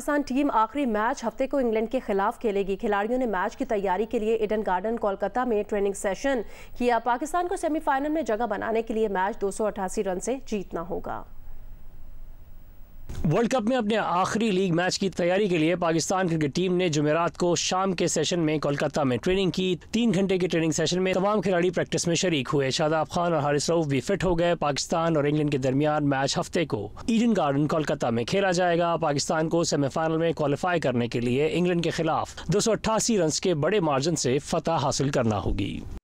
Pakistan team आखिरी match हफ्ते को इंग्लैंड के खिलाफ खेलेगी खिलाड़ियों ने मैच की तैयारी के लिए इडन गार्डन कोलकाता में ट्रेनिंग सेशन किया पाकिस्तान को सेमीफाइनल में जगह बनाने के लिए मैच दो रन से जीतना होगा वर्ल्ड कप में अपने आखिरी लीग मैच की तैयारी के लिए पाकिस्तान क्रिकेट टीम ने जुमेरात को शाम के सेशन में कोलकाता में ट्रेनिंग की तीन घंटे के ट्रेनिंग सेशन में तमाम खिलाड़ी प्रैक्टिस में शरीक हुए शादाब खान और हारिस रऊफ भी फिट हो गए पाकिस्तान और इंग्लैंड के दरमियान मैच हफ्ते को ईडन गार्डन कोलकाता में खेला जाएगा पाकिस्तान को सेमीफाइनल में क्वालिफाई करने के लिए इंग्लैंड के खिलाफ दो रन के बड़े मार्जिन से फतह हासिल करना होगी